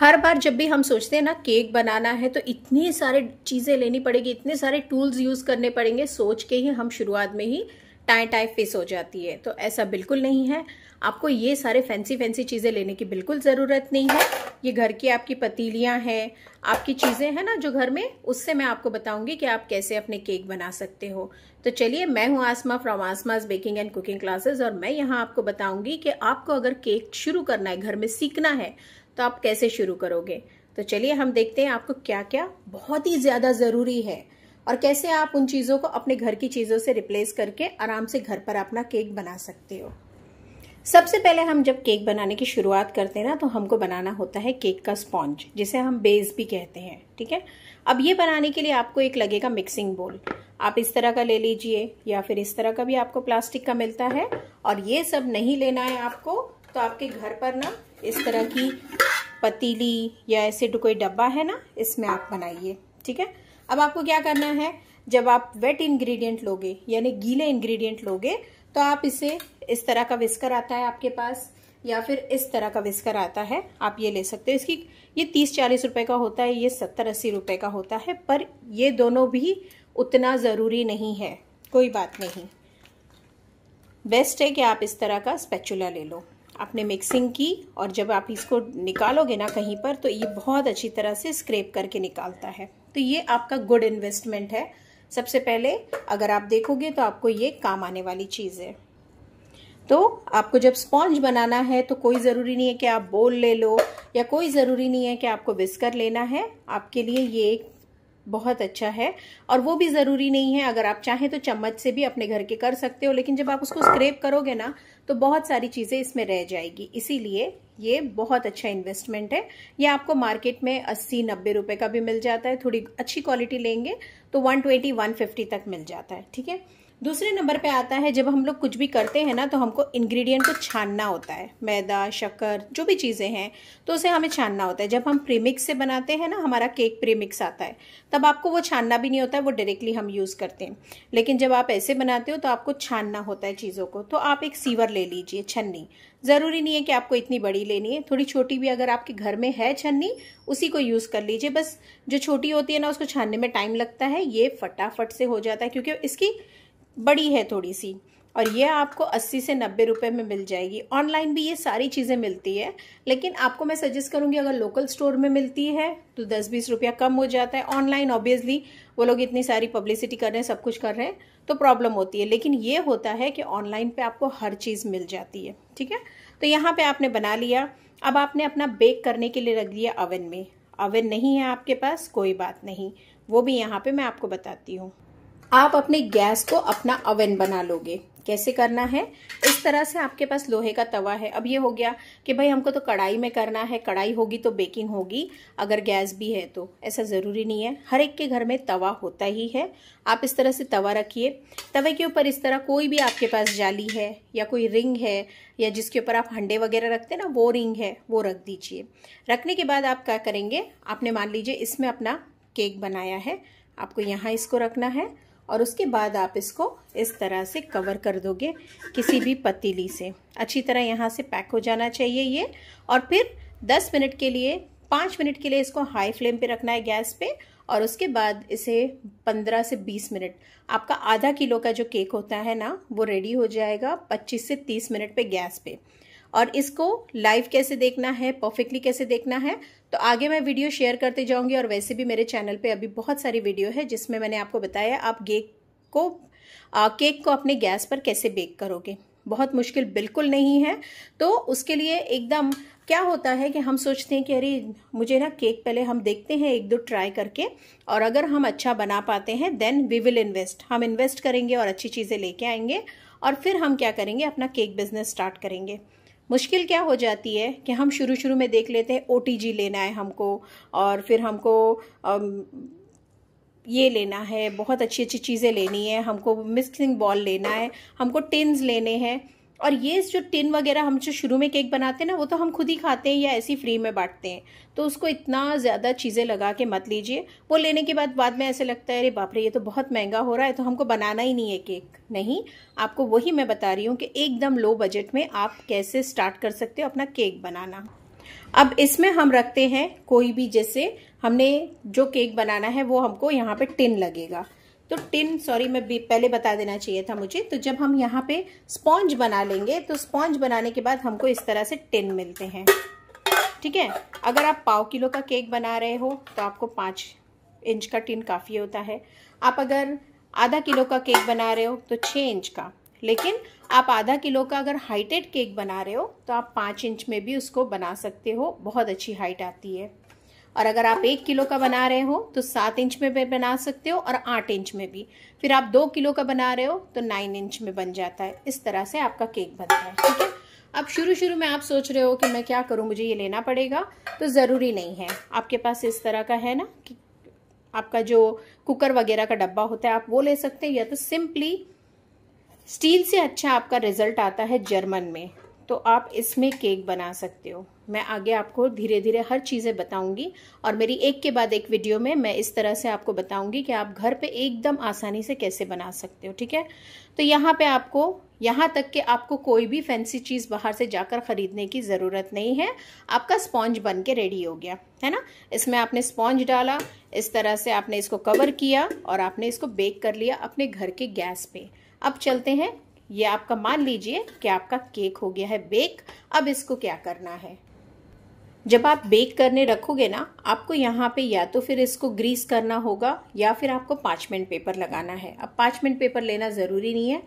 हर बार जब भी हम सोचते हैं ना केक बनाना है तो इतनी सारे चीज़ें लेनी पड़ेगी इतने सारे टूल्स यूज़ करने पड़ेंगे सोच के ही हम शुरुआत में ही टाए टाए फिस हो जाती है तो ऐसा बिल्कुल नहीं है आपको ये सारे फैंसी फैंसी चीज़ें लेने की बिल्कुल ज़रूरत नहीं है ये घर की आपकी पतीलियाँ हैं आपकी चीज़ें हैं ना जो घर में उससे मैं आपको बताऊंगी कि आप कैसे अपने केक बना सकते हो तो चलिए मैं हूँ Asma from Asma's baking and cooking classes और मैं यहाँ आपको बताऊंगी कि आपको अगर केक शुरू करना है घर में सीखना है तो आप कैसे शुरू करोगे तो चलिए हम देखते हैं आपको क्या क्या बहुत ही ज़्यादा ज़रूरी है और कैसे आप उन चीज़ों को अपने घर की चीज़ों से रिप्लेस करके आराम से घर पर अपना केक बना सकते हो सबसे पहले हम जब केक बनाने की शुरुआत करते हैं ना तो हमको बनाना होता है केक का स्पॉन्ज जिसे हम बेस भी कहते हैं ठीक है अब ये बनाने के लिए आपको एक लगेगा मिक्सिंग बोल आप इस तरह का ले लीजिए या फिर इस तरह का भी आपको प्लास्टिक का मिलता है और ये सब नहीं लेना है आपको तो आपके घर पर ना इस तरह की पतीली या ऐसे कोई डब्बा है ना इसमें आप बनाइए ठीक है अब आपको क्या करना है जब आप वेट इंग्रेडिएंट लोगे यानी गीले इंग्रेडिएंट लोगे तो आप इसे इस तरह का विस्कर आता है आपके पास या फिर इस तरह का विस्कर आता है आप ये ले सकते हो इसकी ये तीस चालीस रुपए का होता है ये सत्तर अस्सी रुपए का होता है पर ये दोनों भी उतना ज़रूरी नहीं है कोई बात नहीं बेस्ट है कि आप इस तरह का स्पेचुला ले लो आपने मिक्सिंग की और जब आप इसको निकालोगे ना कहीं पर तो ये बहुत अच्छी तरह से स्क्रेप करके निकालता है तो ये आपका गुड इन्वेस्टमेंट है सबसे पहले अगर आप देखोगे तो आपको ये काम आने वाली चीज़ है तो आपको जब स्पॉन्ज बनाना है तो कोई ज़रूरी नहीं है कि आप बोल ले लो या कोई ज़रूरी नहीं है कि आपको विस्कर लेना है आपके लिए ये एक बहुत अच्छा है और वो भी ज़रूरी नहीं है अगर आप चाहें तो चम्मच से भी अपने घर के कर सकते हो लेकिन जब आप उसको स्क्रेप करोगे ना तो बहुत सारी चीज़ें इसमें रह जाएगी इसीलिए ये बहुत अच्छा इन्वेस्टमेंट है ये आपको मार्केट में अस्सी नब्बे रुपए का भी मिल जाता है थोड़ी अच्छी क्वालिटी लेंगे तो वन ट्वेंटी तक मिल जाता है ठीक है दूसरे नंबर पे आता है जब हम लोग कुछ भी करते हैं ना तो हमको इंग्रेडिएंट को छानना होता है मैदा शक्कर जो भी चीज़ें हैं तो उसे हमें छानना होता है जब हम प्रीमिक्स से बनाते हैं ना हमारा केक प्रीमिक्स आता है तब आपको वो छानना भी नहीं होता है वो डायरेक्टली हम यूज़ करते हैं लेकिन जब आप ऐसे बनाते हो तो आपको छानना होता है चीज़ों को तो आप एक सीवर ले लीजिए छन्नी ज़रूरी नहीं है कि आपको इतनी बड़ी लेनी है थोड़ी छोटी भी अगर आपके घर में है छन्नी उसी को यूज़ कर लीजिए बस जो छोटी होती है ना उसको छानने में टाइम लगता है ये फटाफट से हो जाता है क्योंकि इसकी बड़ी है थोड़ी सी और ये आपको 80 से 90 रुपए में मिल जाएगी ऑनलाइन भी ये सारी चीज़ें मिलती है लेकिन आपको मैं सजेस्ट करूँगी अगर लोकल स्टोर में मिलती है तो 10-20 रुपया कम हो जाता है ऑनलाइन ऑब्वियसली वो लोग इतनी सारी पब्लिसिटी कर रहे हैं सब कुछ कर रहे हैं तो प्रॉब्लम होती है लेकिन ये होता है कि ऑनलाइन पर आपको हर चीज़ मिल जाती है ठीक है तो यहाँ पर आपने बना लिया अब आपने अपना बेक करने के लिए रख दिया अवन में अवन नहीं है आपके पास कोई बात नहीं वो भी यहाँ पर मैं आपको बताती हूँ आप अपने गैस को अपना अवन बना लोगे कैसे करना है इस तरह से आपके पास लोहे का तवा है अब ये हो गया कि भाई हमको तो कढ़ाई में करना है कढ़ाई होगी तो बेकिंग होगी अगर गैस भी है तो ऐसा ज़रूरी नहीं है हर एक के घर में तवा होता ही है आप इस तरह से तवा रखिए तवे के ऊपर इस तरह कोई भी आपके पास जाली है या कोई रिंग है या जिसके ऊपर आप हंडे वगैरह रखते हैं ना वो रिंग है वो रख दीजिए रखने के बाद आप क्या करेंगे आपने मान लीजिए इसमें अपना केक बनाया है आपको यहाँ इसको रखना है और उसके बाद आप इसको इस तरह से कवर कर दोगे किसी भी पतीली से अच्छी तरह यहाँ से पैक हो जाना चाहिए ये और फिर 10 मिनट के लिए पाँच मिनट के लिए इसको हाई फ्लेम पे रखना है गैस पे और उसके बाद इसे 15 से 20 मिनट आपका आधा किलो का जो केक होता है ना वो रेडी हो जाएगा 25 से 30 मिनट पे गैस पे और इसको लाइव कैसे देखना है परफेक्टली कैसे देखना है तो आगे मैं वीडियो शेयर करते जाऊंगी और वैसे भी मेरे चैनल पे अभी बहुत सारी वीडियो है जिसमें मैंने आपको बताया आप गेक को आ, केक को अपने गैस पर कैसे बेक करोगे बहुत मुश्किल बिल्कुल नहीं है तो उसके लिए एकदम क्या होता है कि हम सोचते हैं कि अरे मुझे ना केक पहले हम देखते हैं एक दो ट्राई करके और अगर हम अच्छा बना पाते हैं देन वी विल इन्वेस्ट हम इन्वेस्ट करेंगे और अच्छी चीज़ें लेके आएंगे और फिर हम क्या करेंगे अपना केक बिजनेस स्टार्ट करेंगे मुश्किल क्या हो जाती है कि हम शुरू शुरू में देख लेते हैं ओ लेना है हमको और फिर हमको ये लेना है बहुत अच्छी अच्छी चीज़ें लेनी है हमको मिक्सिंग बॉल लेना है हमको टिन्स लेने हैं और ये जो टिन वगैरह हम जो शुरू में केक बनाते हैं ना वो तो हम खुद ही खाते हैं या ऐसी फ्री में बांटते हैं तो उसको इतना ज़्यादा चीज़ें लगा के मत लीजिए वो लेने के बाद बाद में ऐसे लगता है अरे बाप रे ये तो बहुत महंगा हो रहा है तो हमको बनाना ही नहीं है केक नहीं आपको वही मैं बता रही हूँ कि एकदम लो बजट में आप कैसे स्टार्ट कर सकते हो अपना केक बनाना अब इसमें हम रखते हैं कोई भी जैसे हमने जो केक बनाना है वो हमको यहाँ पर टिन लगेगा तो टिन सॉरी मैं पहले बता देना चाहिए था मुझे तो जब हम यहाँ पे स्पॉन्ज बना लेंगे तो स्पॉन्ज बनाने के बाद हमको इस तरह से टिन मिलते हैं ठीक है अगर आप पाव किलो का केक बना रहे हो तो आपको पाँच इंच का टिन काफ़ी होता है आप अगर आधा किलो का केक बना रहे हो तो छः इंच का लेकिन आप आधा किलो का अगर हाइटेड केक बना रहे हो तो आप पाँच इंच में भी उसको बना सकते हो बहुत अच्छी हाइट आती है और अगर आप एक किलो का बना रहे हो तो सात इंच में भी बना सकते हो और आठ इंच में भी फिर आप दो किलो का बना रहे हो तो नाइन इंच में बन जाता है इस तरह से आपका केक बनता है ठीक है अब शुरू शुरू में आप सोच रहे हो कि मैं क्या करूं मुझे ये लेना पड़ेगा तो ज़रूरी नहीं है आपके पास इस तरह का है ना कि आपका जो कुकर वगैरह का डब्बा होता है आप वो ले सकते हैं या तो सिंपली स्टील से अच्छा आपका रिजल्ट आता है जर्मन में तो आप इसमें केक बना सकते हो मैं आगे आपको धीरे धीरे हर चीज़ें बताऊंगी और मेरी एक के बाद एक वीडियो में मैं इस तरह से आपको बताऊंगी कि आप घर पे एकदम आसानी से कैसे बना सकते हो ठीक है तो यहाँ पे आपको यहाँ तक कि आपको कोई भी फैंसी चीज़ बाहर से जाकर ख़रीदने की ज़रूरत नहीं है आपका स्पॉन्ज बन के रेडी हो गया है ना इसमें आपने स्पॉन्ज डाला इस तरह से आपने इसको कवर किया और आपने इसको बेक कर लिया अपने घर के गैस पर अब चलते हैं ये आपका मान लीजिए कि आपका केक हो गया है बेक अब इसको क्या करना है जब आप बेक करने रखोगे ना आपको यहाँ पे या तो फिर इसको ग्रीस करना होगा या फिर आपको पाँचमेंट पेपर लगाना है अब पाँचमेंट पेपर लेना ज़रूरी नहीं है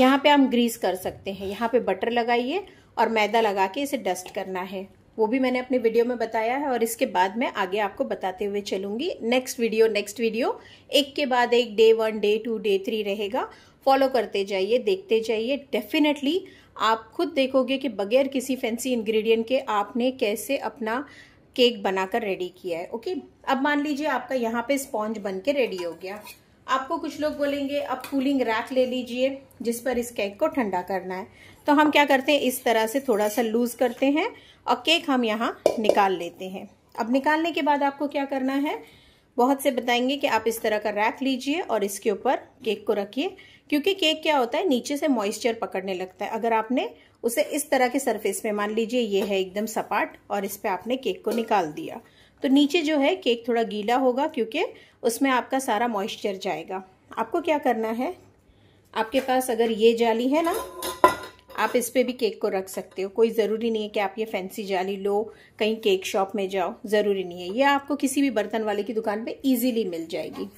यहाँ पे हम ग्रीस कर सकते हैं यहाँ पे बटर लगाइए और मैदा लगा के इसे डस्ट करना है वो भी मैंने अपने वीडियो में बताया है और इसके बाद मैं आगे आपको बताते हुए चलूंगी नेक्स्ट वीडियो नेक्स्ट वीडियो एक के बाद एक day one day two day three रहेगा फॉलो करते जाइए देखते जाइए डेफिनेटली आप खुद देखोगे कि बगैर किसी फैंसी इंग्रेडिएंट के आपने कैसे अपना केक बनाकर रेडी किया है ओके अब मान लीजिए आपका यहाँ पे स्पॉन्ज बन के रेडी हो गया आपको कुछ लोग बोलेंगे अब कूलिंग रैक ले लीजिए जिस पर इस केक को ठंडा करना है तो हम क्या करते हैं इस तरह से थोड़ा सा लूज़ करते हैं और केक हम यहाँ निकाल लेते हैं अब निकालने के बाद आपको क्या करना है बहुत से बताएंगे कि आप इस तरह का रैक लीजिए और इसके ऊपर केक को रखिए क्योंकि केक क्या होता है नीचे से मॉइस्चर पकड़ने लगता है अगर आपने उसे इस तरह के सरफेस पे मान लीजिए ये है एकदम सपाट और इस पर आपने केक को निकाल दिया तो नीचे जो है केक थोड़ा गीला होगा क्योंकि उसमें आपका सारा मॉइस्चर जाएगा आपको क्या करना है आपके पास अगर ये जाली है ना आप इस पर भी केक को रख सकते हो कोई ज़रूरी नहीं है कि आप ये फैंसी जाली लो कहीं केक शॉप में जाओ ज़रूरी नहीं है ये आपको किसी भी बर्तन वाले की दुकान पे इजीली मिल जाएगी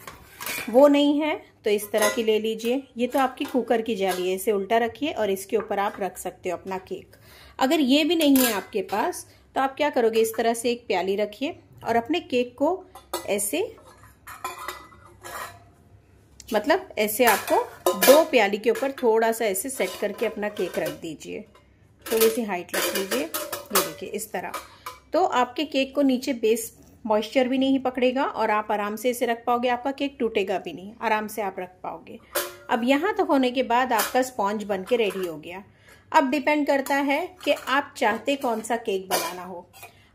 वो नहीं है तो इस तरह की ले लीजिए ये तो आपकी कुकर की जाली है इसे उल्टा रखिए और इसके ऊपर आप रख सकते हो अपना केक अगर ये भी नहीं है आपके पास तो आप क्या करोगे इस तरह से एक प्याली रखिए और अपने केक को ऐसे मतलब ऐसे आपको दो प्याली के ऊपर थोड़ा सा ऐसे सेट करके अपना केक रख दीजिए थोड़ी सी हाइट रख लीजिए ये देखिए इस तरह तो आपके केक को नीचे बेस मॉइस्चर भी नहीं पकड़ेगा और आप आराम से इसे रख पाओगे आपका केक टूटेगा भी नहीं आराम से आप रख पाओगे अब यहाँ तक तो होने के बाद आपका स्पॉन्ज बन के रेडी हो गया अब डिपेंड करता है कि आप चाहते कौन सा केक बनाना हो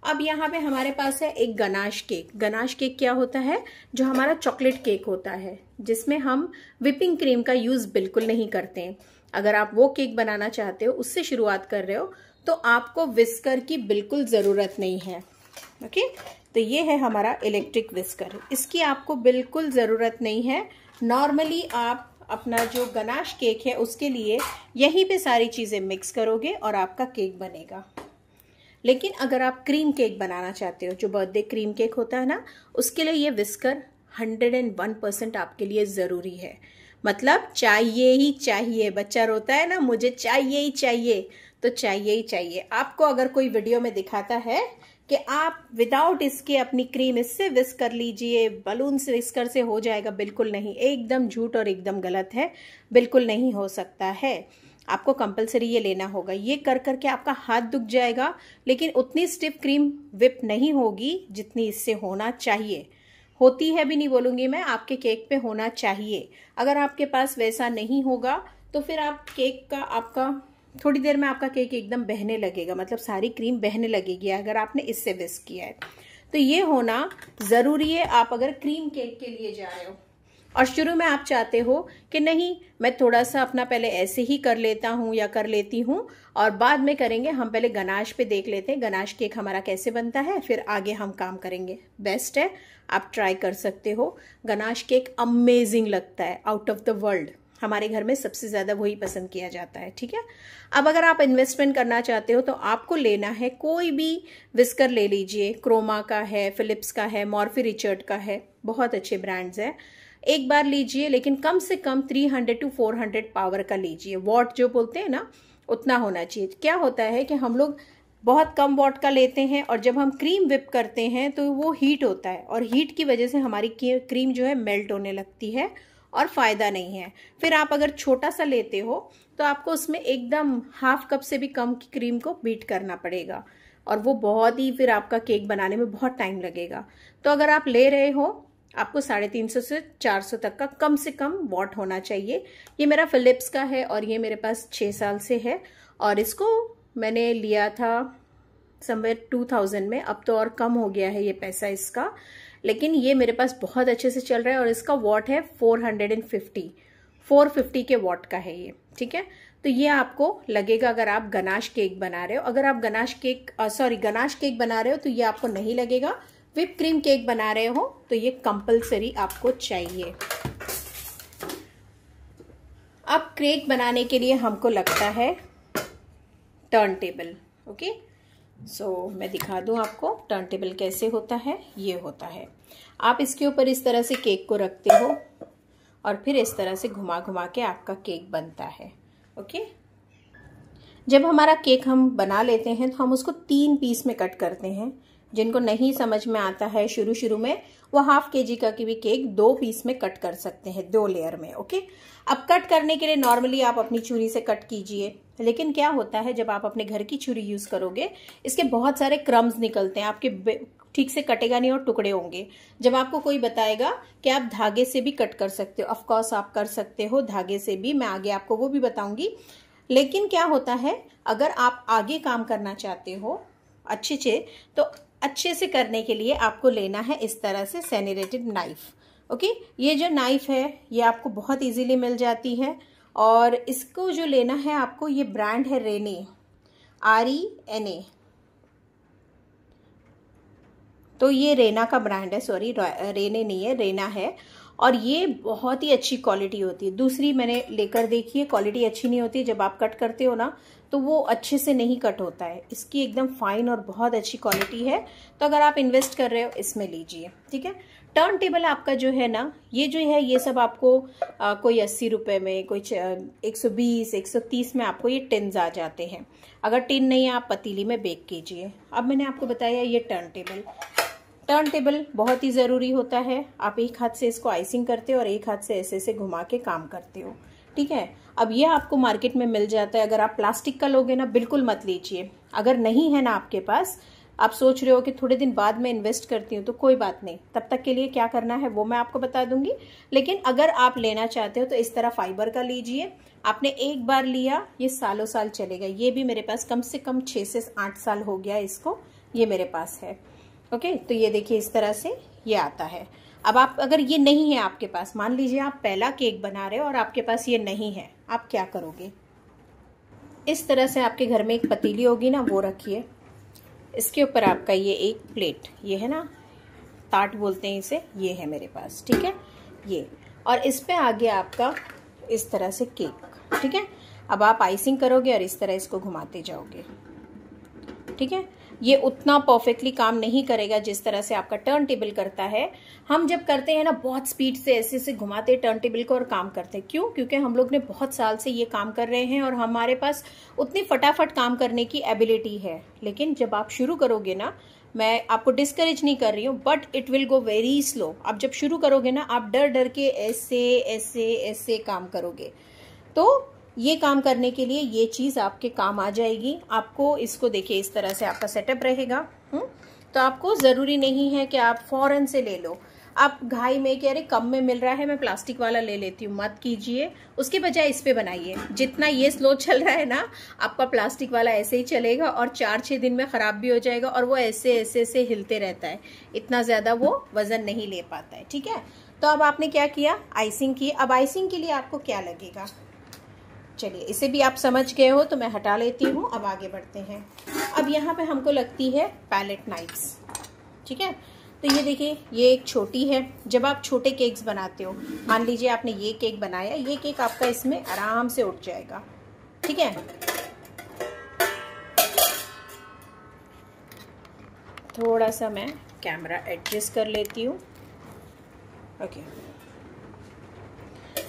अब यहाँ पे हमारे पास है एक गनाश केक गनाश केक क्या होता है जो हमारा चॉकलेट केक होता है जिसमें हम विपिंग क्रीम का यूज़ बिल्कुल नहीं करते हैं अगर आप वो केक बनाना चाहते हो उससे शुरुआत कर रहे हो तो आपको विस्कर की बिल्कुल ज़रूरत नहीं है ओके तो ये है हमारा इलेक्ट्रिक विस्कर इसकी आपको बिल्कुल ज़रूरत नहीं है नॉर्मली आप अपना जो गनाश केक है उसके लिए यहीं पे सारी चीज़ें मिक्स करोगे और आपका केक बनेगा लेकिन अगर आप क्रीम केक बनाना चाहते हो जो बर्थडे क्रीम केक होता है ना उसके लिए ये whisker hundred and one percent आपके लिए ज़रूरी है मतलब चाहिए ही चाहिए बच्चा रोता है ना मुझे चाहिए ही चाहिए तो चाहिए ही चाहिए आपको अगर कोई वीडियो में दिखाता है कि आप विदाउट इसके अपनी क्रीम इससे विस्क कर लीजिए बलून से विस्कर से हो जाएगा बिल्कुल नहीं एकदम झूठ और एकदम गलत है बिल्कुल नहीं हो सकता है आपको कंपलसरी ये लेना होगा ये कर करके आपका हाथ दुख जाएगा लेकिन उतनी स्टिफ क्रीम विप नहीं होगी जितनी इससे होना चाहिए होती है भी नहीं बोलूंगी मैं आपके केक पे होना चाहिए अगर आपके पास वैसा नहीं होगा तो फिर आप केक का आपका थोड़ी देर में आपका केक एकदम बहने लगेगा मतलब सारी क्रीम बहने लगेगी अगर आपने इससे विस्क किया है तो ये होना ज़रूरी है आप अगर क्रीम केक के लिए जा रहे हो और शुरू में आप चाहते हो कि नहीं मैं थोड़ा सा अपना पहले ऐसे ही कर लेता हूँ या कर लेती हूँ और बाद में करेंगे हम पहले गनाश पे देख लेते हैं गनाश केक हमारा कैसे बनता है फिर आगे हम काम करेंगे बेस्ट है आप ट्राई कर सकते हो गनाश केक अमेजिंग लगता है आउट ऑफ द वर्ल्ड हमारे घर में सबसे ज़्यादा वही पसंद किया जाता है ठीक है अब अगर आप इन्वेस्टमेंट करना चाहते हो तो आपको लेना है कोई भी विस्कर ले लीजिए क्रोमा का है फिलिप्स का है मॉर्फी रिचर्ड का है बहुत अच्छे ब्रांड्स हैं एक बार लीजिए लेकिन कम से कम 300 टू 400 पावर का लीजिए वॉट जो बोलते हैं ना उतना होना चाहिए क्या होता है कि हम लोग बहुत कम वॉट का लेते हैं और जब हम क्रीम विप करते हैं तो वो हीट होता है और हीट की वजह से हमारी क्रीम जो है मेल्ट होने लगती है और फ़ायदा नहीं है फिर आप अगर छोटा सा लेते हो तो आपको उसमें एकदम हाफ कप से भी कम की क्रीम को बीट करना पड़ेगा और वो बहुत ही फिर आपका केक बनाने में बहुत टाइम लगेगा तो अगर आप ले रहे हो आपको साढ़े तीन सौ से चार सौ तक का कम से कम वॉट होना चाहिए ये मेरा फिलिप्स का है और ये मेरे पास छः साल से है और इसको मैंने लिया था समवेयर टू थाउजेंड में अब तो और कम हो गया है ये पैसा इसका लेकिन ये मेरे पास बहुत अच्छे से चल रहा है और इसका वॉट है four hundred and fifty four fifty के वॉट का है ये ठीक है तो ये आपको लगेगा अगर आप गनाश केक बना रहे हो अगर आप ganache cake sorry ganache cake बना रहे हो तो ये आपको नहीं लगेगा विप क्रीम केक बना रहे हो तो ये कंपलसरी आपको चाहिए अब केक बनाने के लिए हमको लगता है turntable okay so so, मैं दिखा दूं आपको टर्न टेबल कैसे होता है ये होता है आप इसके ऊपर इस तरह से केक को रखते हो और फिर इस तरह से घुमा घुमा के आपका केक बनता है ओके जब हमारा केक हम बना लेते हैं तो हम उसको तीन पीस में कट करते हैं जिनको नहीं समझ में आता है शुरू शुरू में वो हाफ के जी का भी केक दो पीस में कट कर सकते हैं दो लेयर में ओके अब कट करने के लिए नॉर्मली आप अपनी छुरी से कट कीजिए लेकिन क्या होता है जब आप अपने घर की छुरी यूज़ करोगे इसके बहुत सारे क्रम्स निकलते हैं आपके ठीक से कटेगा नहीं और टुकड़े होंगे जब आपको कोई बताएगा कि आप धागे से भी कट कर सकते हो ऑफकोर्स आप कर सकते हो धागे से भी मैं आगे आपको वो भी बताऊंगी लेकिन क्या होता है अगर आप आगे काम करना चाहते हो अच्छे से तो अच्छे से करने के लिए आपको लेना है इस तरह से सैनिटेटेड नाइफ ओके ये जो नाइफ है ये आपको बहुत इजीली मिल जाती है और इसको जो लेना है आपको ये ब्रांड है Rene R E N A तो ये रेना का ब्रांड है सॉरी रेने नहीं है रेना है और ये बहुत ही अच्छी क्वालिटी होती है दूसरी मैंने लेकर देखी है क्वालिटी अच्छी नहीं होती जब आप कट करते हो ना तो वो अच्छे से नहीं कट होता है इसकी एकदम फाइन और बहुत अच्छी क्वालिटी है तो अगर आप इन्वेस्ट कर रहे हो इसमें लीजिए ठीक है टर्न टेबल आपका जो है ना ये जो है ये सब आपको आ, कोई अस्सी रुपये में कोई एक सौ बीस एक सौ तीस में आपको ये टिन्स आ जाते हैं अगर टिन नहीं है आप पतीली में बेक कीजिए अब मैंने आपको बताया ये टर्न टेबल टर्न टेबल बहुत ही ज़रूरी होता है आप एक हाथ से इसको आइसिंग करते हो और एक हाथ से ऐसे ऐसे घुमा के काम करते हो ठीक है अब ये आपको मार्केट में मिल जाता है अगर आप प्लास्टिक का लोगे ना बिल्कुल मत लीजिए अगर नहीं है ना आपके पास आप सोच रहे हो कि थोड़े दिन बाद में इन्वेस्ट करती हूँ तो कोई बात नहीं तब तक के लिए क्या करना है वो मैं आपको बता दूंगी लेकिन अगर आप लेना चाहते हो तो इस तरह फाइबर का लीजिए आपने एक बार लिया ये सालों साल चलेगा ये भी मेरे पास कम से कम छः से आठ साल हो गया इसको ये मेरे पास है ओके तो ये देखिए इस तरह से ये आता है अब आप अगर ये नहीं है आपके पास मान लीजिए आप पहला केक बना रहे हो और आपके पास ये नहीं है आप क्या करोगे इस तरह से आपके घर में एक पतीली होगी ना वो रखिए इसके ऊपर आपका ये एक प्लेट ये है ना ताट बोलते हैं इसे ये है मेरे पास ठीक है ये और इस पे आगे आपका इस तरह से केक ठीक है अब आप आइसिंग करोगे और इस तरह इसको घुमाते जाओगे ठीक है ये उतना परफेक्टली काम नहीं करेगा जिस तरह से आपका टर्न टेबल करता है हम जब करते हैं ना बहुत स्पीड से ऐसे ऐसे घुमाते टर्न टेबल को और काम करते हैं क्यों क्योंकि हम लोग ने बहुत साल से ये काम कर रहे हैं और हमारे पास उतनी फटाफट काम करने की एबिलिटी है लेकिन जब आप शुरू करोगे ना मैं आपको डिस्करेज नहीं कर रही हूँ but it will go very slow आप जब शुरू करोगे ना आप डर डर के ऐसे ऐसे ऐसे काम करोगे तो ये काम करने के लिए ये चीज़ आपके काम आ जाएगी आपको इसको देखिए इस तरह से आपका सेटअप रहेगा हुँ? हम्म। तो आपको ज़रूरी नहीं है कि आप फॉरन से ले लो आप घाई में कि अरे कम में मिल रहा है मैं प्लास्टिक वाला ले लेती हूँ मत कीजिए उसके बजाय इस पे बनाइए जितना ये स्लो चल रहा है ना आपका प्लास्टिक वाला ऐसे ही चलेगा और चार छः दिन में ख़राब भी हो जाएगा और वो ऐसे ऐसे ऐसे हिलते रहता है इतना ज़्यादा वो वज़न नहीं ले पाता है ठीक है तो अब आपने क्या किया आइसिंग की अब आइसिंग के लिए आपको क्या लगेगा चलिए इसे भी आप समझ गए हो तो मैं हटा लेती हूँ अब आगे बढ़ते हैं अब यहाँ पे हमको लगती है पैलेट नाइफ्स ठीक है तो ये देखिए ये एक छोटी है जब आप छोटे केक्स बनाते हो मान लीजिए आपने ये केक बनाया ये केक आपका इसमें आराम से उठ जाएगा ठीक है थोड़ा सा मैं कैमरा एडजस्ट कर लेती हूँ ओके okay.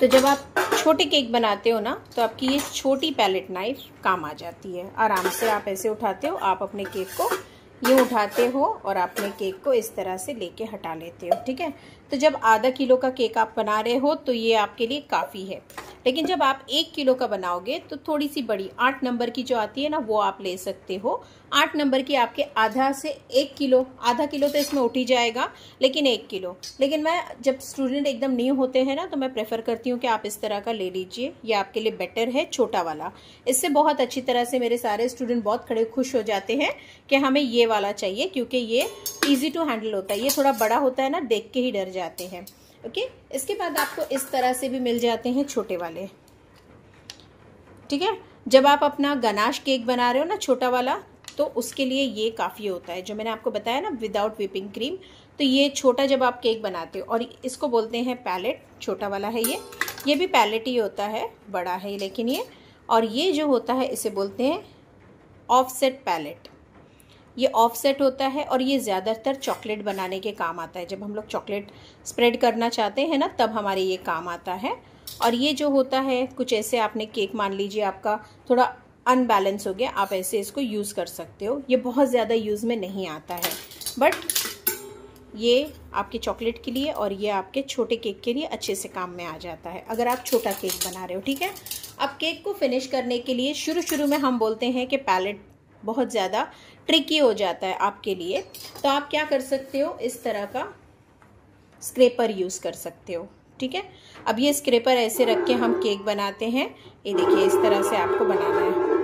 तो जब आप छोटे केक बनाते हो ना तो आपकी ये छोटी पैलेट नाइफ काम आ जाती है आराम से आप ऐसे उठाते हो आप अपने केक को ये उठाते हो और अपने केक को इस तरह से लेके हटा लेते हो ठीक है तो जब आधा किलो का केक आप बना रहे हो तो ये आपके लिए काफ़ी है लेकिन जब आप एक किलो का बनाओगे तो थोड़ी सी बड़ी आठ नंबर की जो आती है ना वो आप ले सकते हो आठ नंबर की आपके आधा से एक किलो आधा किलो तो इसमें उठ ही जाएगा लेकिन एक किलो लेकिन मैं जब स्टूडेंट एकदम न्यू होते हैं ना तो मैं प्रेफर करती हूँ कि आप इस तरह का ले लीजिए ये आपके लिए बेटर है छोटा वाला इससे बहुत अच्छी तरह से मेरे सारे स्टूडेंट बहुत खड़े खुश हो जाते हैं कि हमें ये वाला चाहिए क्योंकि ये ईजी टू हैंडल होता है ये थोड़ा बड़ा होता है ना देख के ही डर जाते हैं ओके इसके बाद आपको इस तरह से भी मिल जाते हैं छोटे वाले ठीक है जब आप अपना गनाश केक बना रहे हो ना छोटा वाला तो उसके लिए ये काफ़ी होता है जो मैंने आपको बताया ना विदाउट विपिंग क्रीम तो ये छोटा जब आप केक बनाते हो और इसको बोलते हैं पैलेट छोटा वाला है ये ये भी पैलेट ही होता है बड़ा है लेकिन ये और ये जो होता है इसे बोलते हैं ऑफसेट पैलेट ये ऑफसेट होता है और ये ज़्यादातर चॉकलेट बनाने के काम आता है जब हम लोग चॉकलेट स्प्रेड करना चाहते हैं ना तब हमारे ये काम आता है और ये जो होता है कुछ ऐसे आपने केक मान लीजिए आपका थोड़ा अनबैलेंस हो गया आप ऐसे इसको यूज़ कर सकते हो ये बहुत ज़्यादा यूज़ में नहीं आता है बट ये आपके चॉकलेट के लिए और ये आपके छोटे केक के लिए अच्छे से काम में आ जाता है अगर आप छोटा केक बना रहे हो ठीक है अब केक को फिनिश करने के लिए शुरू शुरू में हम बोलते हैं कि पैलेट बहुत ज़्यादा ट्रिकी हो जाता है आपके लिए तो आप क्या कर सकते हो इस तरह का स्क्रेपर यूज़ कर सकते हो ठीक है अब ये स्क्रेपर ऐसे रख के हम केक बनाते हैं ये देखिए इस तरह से आपको बनाना है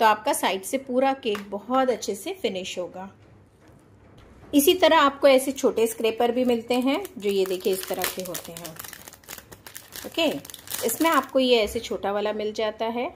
तो आपका साइड से पूरा केक बहुत अच्छे से फिनिश होगा इसी तरह आपको ऐसे छोटे स्क्रेपर भी मिलते हैं जो ये देखिए इस तरह के होते हैं ओके इसमें आपको ये ऐसे छोटा वाला मिल जाता है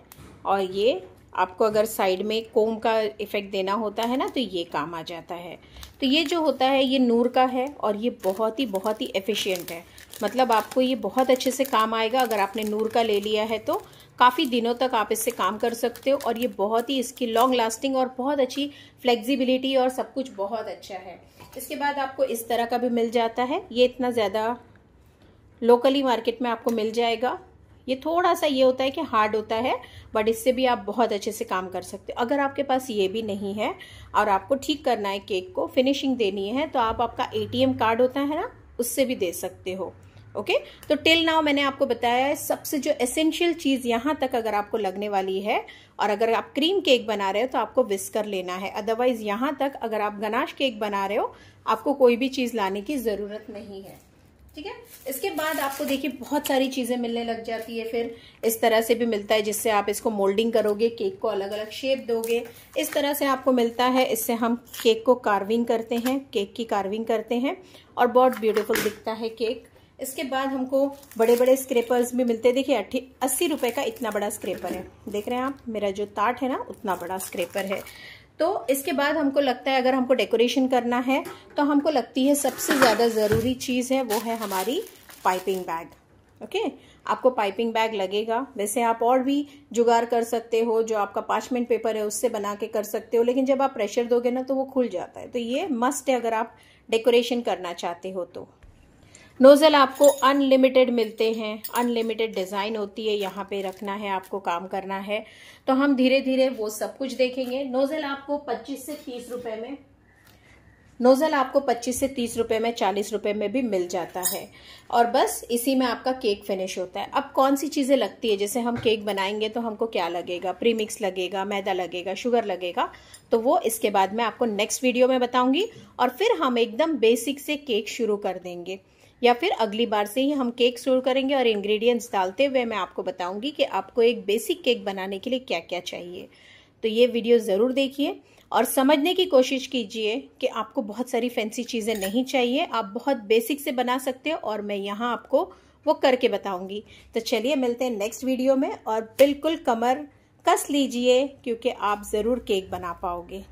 और ये आपको अगर साइड में कोम का इफ़ेक्ट देना होता है ना तो ये काम आ जाता है तो ये जो होता है ये नूर का है और ये बहुत ही बहुत ही एफिशिएंट है मतलब आपको ये बहुत अच्छे से काम आएगा अगर आपने नूर का ले लिया है तो काफ़ी दिनों तक आप इससे काम कर सकते हो और ये बहुत ही इसकी लॉन्ग लास्टिंग और बहुत अच्छी फ्लेक्सिबिलिटी और सब कुछ बहुत अच्छा है इसके बाद आपको इस तरह का भी मिल जाता है ये इतना ज़्यादा लोकली मार्केट में आपको मिल जाएगा ये थोड़ा सा ये होता है कि हार्ड होता है बट इससे भी आप बहुत अच्छे से काम कर सकते हो अगर आपके पास ये भी नहीं है और आपको ठीक करना है केक को फिनिशिंग देनी है तो आप आपका ए कार्ड होता है ना उससे भी दे सकते हो ओके okay? तो टिल नाउ मैंने आपको बताया है सबसे जो एसेंशियल चीज़ यहाँ तक अगर आपको लगने वाली है और अगर आप क्रीम केक बना रहे हो तो आपको विस्कर लेना है अदरवाइज यहां तक अगर आप गनाश केक बना रहे हो आपको कोई भी चीज़ लाने की ज़रूरत नहीं है ठीक है इसके बाद आपको देखिए बहुत सारी चीज़ें मिलने लग जाती है फिर इस तरह से भी मिलता है जिससे आप इसको मोल्डिंग करोगे केक को अलग अलग शेप दोगे इस तरह से आपको मिलता है इससे हम केक को कार्विंग करते हैं केक की कार्विंग करते हैं और बहुत ब्यूटीफुल दिखता है केक इसके बाद हमको बड़े बड़े स्क्रेपर्स भी मिलते हैं देखिए अस्सी रुपए का इतना बड़ा स्क्रेपर है देख रहे हैं आप मेरा जो ताट है ना उतना बड़ा स्क्रेपर है तो इसके बाद हमको लगता है अगर हमको डेकोरेशन करना है तो हमको लगती है सबसे ज़्यादा ज़रूरी चीज़ है वो है हमारी पाइपिंग बैग ओके okay? आपको पाइपिंग बैग लगेगा वैसे आप और भी जुगाड़ कर सकते हो जो आपका पार्चमेंट पेपर है उससे बना के कर सकते हो लेकिन जब आप प्रेशर दोगे ना तो वो खुल जाता है तो ये मस्ट है अगर आप डेकोरेशन करना चाहते हो तो नोज़ल आपको अनलिमिटेड मिलते हैं अनलिमिटेड डिज़ाइन होती है यहाँ पे रखना है आपको काम करना है तो हम धीरे धीरे वो सब कुछ देखेंगे नोज़ल आपको 25 से 30 रुपए में नोज़ल आपको 25 से 30 रुपए में 40 रुपए में भी मिल जाता है और बस इसी में आपका केक फिनिश होता है अब कौन सी चीज़ें लगती है जैसे हम केक बनाएंगे तो हमको क्या लगेगा प्रीमिक्स लगेगा मैदा लगेगा शुगर लगेगा तो वो इसके बाद मैं आपको नेक्स्ट वीडियो में बताऊंगी और फिर हम एकदम बेसिक से केक शुरू कर देंगे या फिर अगली बार से ही हम केक स्टोर करेंगे और इंग्रेडिएंट्स डालते हुए मैं आपको बताऊंगी कि आपको एक बेसिक केक बनाने के लिए क्या क्या चाहिए तो ये वीडियो ज़रूर देखिए और समझने की कोशिश कीजिए कि आपको बहुत सारी फैंसी चीज़ें नहीं चाहिए आप बहुत बेसिक से बना सकते हो और मैं यहाँ आपको वो करके बताऊंगी तो चलिए मिलते हैं नेक्स्ट वीडियो में और बिल्कुल कमर कस लीजिए क्योंकि आप ज़रूर केक बना पाओगे